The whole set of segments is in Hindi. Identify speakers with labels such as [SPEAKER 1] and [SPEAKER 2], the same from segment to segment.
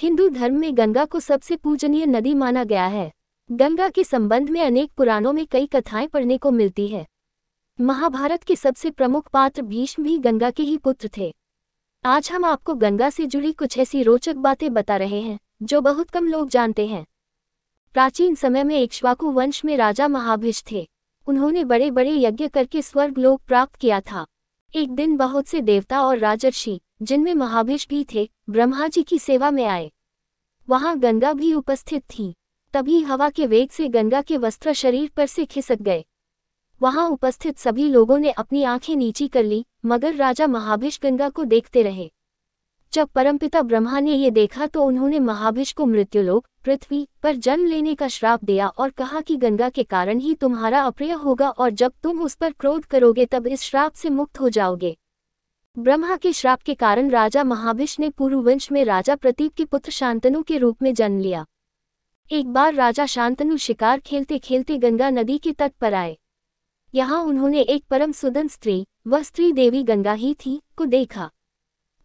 [SPEAKER 1] हिंदू धर्म में गंगा को सबसे पूजनीय नदी माना गया है गंगा के संबंध में अनेक पुराणों में कई कथाएं पढ़ने को मिलती है महाभारत के सबसे प्रमुख पात्र भीष्म भी गंगा के ही पुत्र थे आज हम आपको गंगा से जुड़ी कुछ ऐसी रोचक बातें बता रहे हैं जो बहुत कम लोग जानते हैं प्राचीन समय में इक्ष्वाकु वंश में राजा महाभिष थे उन्होंने बड़े बड़े यज्ञ करके स्वर्ग लोक प्राप्त किया था एक दिन बहुत से देवता और राजर्षि जिनमें महाभेश भी थे ब्रह्मा जी की सेवा में आए वहां गंगा भी उपस्थित थी तभी हवा के वेग से गंगा के वस्त्र शरीर पर से खिसक गए वहां उपस्थित सभी लोगों ने अपनी आंखें नीची कर ली मगर राजा महाभिष गंगा को देखते रहे जब परमपिता ब्रह्मा ने ये देखा तो उन्होंने महाभिष को मृत्युलोक पृथ्वी पर जन्म लेने का श्राप दिया और कहा कि गंगा के कारण ही तुम्हारा अप्रिय होगा और जब तुम उस पर क्रोध करोगे तब इस श्राप से मुक्त हो जाओगे ब्रह्मा के श्राप के कारण राजा महाविश ने पूर्ववंश में राजा प्रतीप के पुत्र शांतनु के रूप में जन्म लिया एक बार राजा शांतनु शिकार खेलते खेलते गंगा नदी के तट पर आए यहाँ उन्होंने एक परम सुदन स्त्री वह स्त्री देवी गंगा ही थी को देखा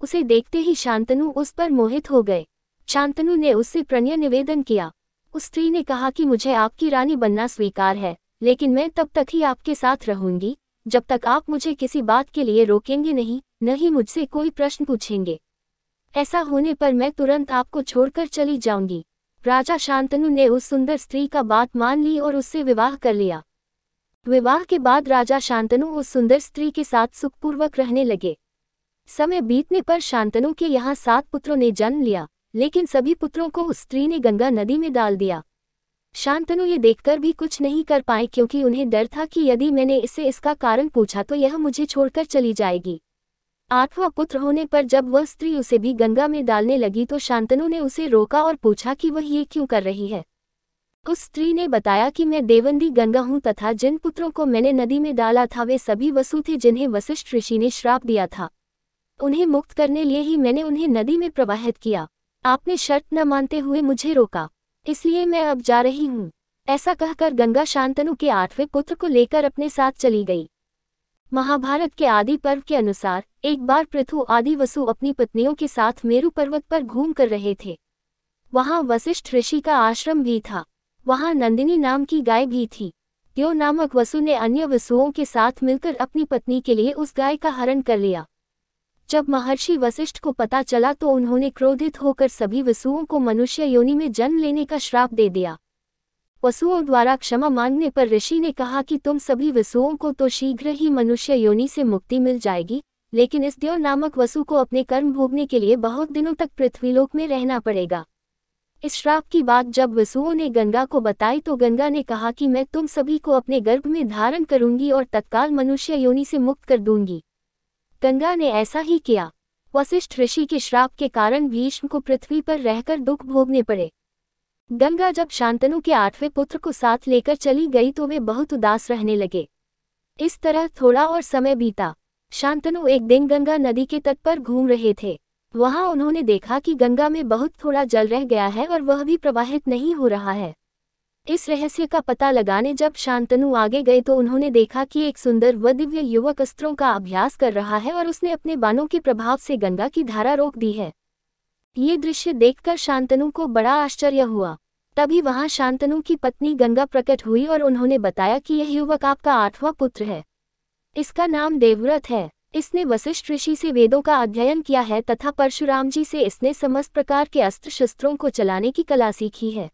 [SPEAKER 1] उसे देखते ही शांतनु उस पर मोहित हो गए शांतनु ने उससे प्रणय निवेदन किया उस स्त्री ने कहा कि मुझे आपकी रानी बनना स्वीकार है लेकिन मैं तब तक ही आपके साथ रहूंगी जब तक आप मुझे किसी बात के लिए रोकेंगे नहीं न ही मुझसे कोई प्रश्न पूछेंगे ऐसा होने पर मैं तुरंत आपको छोड़कर चली जाऊंगी राजा शांतनु ने उस सुंदर स्त्री का बात मान ली और उससे विवाह कर लिया विवाह के बाद राजा शांतनु उस सुंदर स्त्री के साथ सुखपूर्वक रहने लगे समय बीतने पर शांतनु के यहाँ सात पुत्रों ने जन्म लिया लेकिन सभी पुत्रों को उस स्त्री ने गंगा नदी में डाल दिया शांतनु ये देखकर भी कुछ नहीं कर पाए क्योंकि उन्हें डर था कि यदि मैंने इसे इसका कारण पूछा तो यह मुझे छोड़कर चली जाएगी आठवां पुत्र होने पर जब वह स्त्री उसे भी गंगा में डालने लगी तो शांतनु ने उसे रोका और पूछा कि वह ये क्यों कर रही है उस स्त्री ने बताया कि मैं देवंदी गंगा हूं तथा जिन पुत्रों को मैंने नदी में डाला था वे सभी वसु थे जिन्हें वशिष्ठ ऋषि ने श्राप दिया था उन्हें मुक्त करने लिए ही मैंने उन्हें नदी में प्रवाहित किया आपने शर्त न मानते हुए मुझे रोका इसलिए मैं अब जा रही हूँ ऐसा कहकर गंगा शांतनु के आठवें पुत्र को लेकर अपने साथ चली गई महाभारत के आदि पर्व के अनुसार एक बार पृथु आदि वसु अपनी पत्नियों के साथ मेरु पर्वत पर घूम कर रहे थे वहाँ वशिष्ठ ऋषि का आश्रम भी था वहाँ नंदिनी नाम की गाय भी थी यो नामक वसु ने अन्य वसुओं के साथ मिलकर अपनी पत्नी के लिए उस गाय का हरण कर लिया जब महर्षि वशिष्ठ को पता चला तो उन्होंने क्रोधित होकर सभी वसुओं को मनुष्य योनि में जन्म लेने का श्राप दे दिया वसुओं द्वारा क्षमा मांगने पर ऋषि ने कहा कि तुम सभी वसुओं को तो शीघ्र ही मनुष्य योनि से मुक्ति मिल जाएगी लेकिन इस देव नामक वसु को अपने कर्म भोगने के लिए बहुत दिनों तक पृथ्वीलोक में रहना पड़ेगा इस श्राप की बात जब वसुओं ने गंगा को बताई तो गंगा ने कहा कि मैं तुम सभी को अपने गर्भ में धारण करूंगी और तत्काल मनुष्य योनि से मुक्त कर दूंगी गंगा ने ऐसा ही किया वशिष्ठ ऋषि के श्राप के कारण भीष्म को पृथ्वी पर रहकर दुख भोगने पड़े गंगा जब शांतनु के आठवें पुत्र को साथ लेकर चली गई तो वे बहुत उदास रहने लगे इस तरह थोड़ा और समय बीता शांतनु एक दिन गंगा नदी के तट पर घूम रहे थे वहां उन्होंने देखा कि गंगा में बहुत थोड़ा जल रह गया है और वह भी प्रवाहित नहीं हो रहा है इस रहस्य का पता लगाने जब शांतनु आगे गए तो उन्होंने देखा कि एक सुंदर व दिव्य युवक अस्त्रों का अभ्यास कर रहा है और उसने अपने बाणों के प्रभाव से गंगा की धारा रोक दी है ये दृश्य देखकर शांतनु को बड़ा आश्चर्य हुआ तभी वहां शांतनु की पत्नी गंगा प्रकट हुई और उन्होंने बताया कि यह युवक आपका आठवां पुत्र है इसका नाम देवव्रत है इसने वशिष्ठ ऋषि से वेदों का अध्ययन किया है तथा परशुराम जी से इसने समस्त प्रकार के अस्त्र शस्त्रों को चलाने की कला सीखी है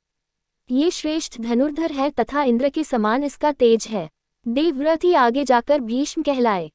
[SPEAKER 1] ये श्रेष्ठ धनुर्धर है तथा इंद्र के समान इसका तेज है देवव्रत ही आगे जाकर भीष्म कहलाए